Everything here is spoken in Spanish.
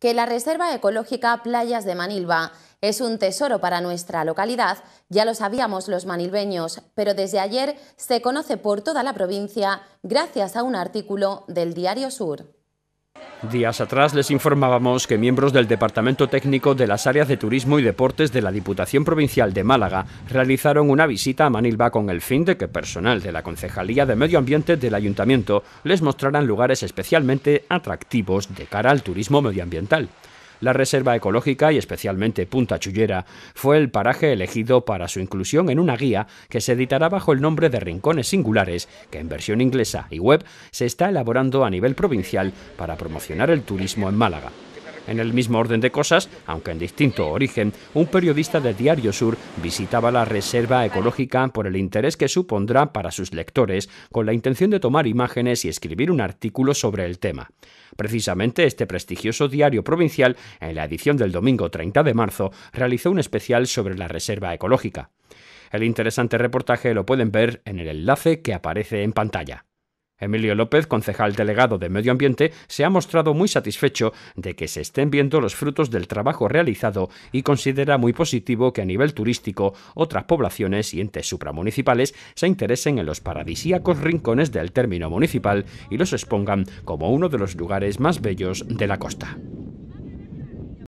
que la Reserva Ecológica Playas de Manilva es un tesoro para nuestra localidad, ya lo sabíamos los manilbeños, pero desde ayer se conoce por toda la provincia gracias a un artículo del Diario Sur. Días atrás les informábamos que miembros del Departamento Técnico de las áreas de Turismo y Deportes de la Diputación Provincial de Málaga realizaron una visita a Manilva con el fin de que personal de la Concejalía de Medio Ambiente del Ayuntamiento les mostraran lugares especialmente atractivos de cara al turismo medioambiental. La reserva ecológica y especialmente Punta Chullera fue el paraje elegido para su inclusión en una guía que se editará bajo el nombre de Rincones Singulares, que en versión inglesa y web se está elaborando a nivel provincial para promocionar el turismo en Málaga. En el mismo orden de cosas, aunque en distinto origen, un periodista de Diario Sur visitaba la reserva ecológica por el interés que supondrá para sus lectores, con la intención de tomar imágenes y escribir un artículo sobre el tema. Precisamente este prestigioso diario provincial, en la edición del domingo 30 de marzo, realizó un especial sobre la reserva ecológica. El interesante reportaje lo pueden ver en el enlace que aparece en pantalla. Emilio López, concejal delegado de Medio Ambiente, se ha mostrado muy satisfecho de que se estén viendo los frutos del trabajo realizado y considera muy positivo que a nivel turístico otras poblaciones y entes supramunicipales se interesen en los paradisíacos rincones del término municipal y los expongan como uno de los lugares más bellos de la costa.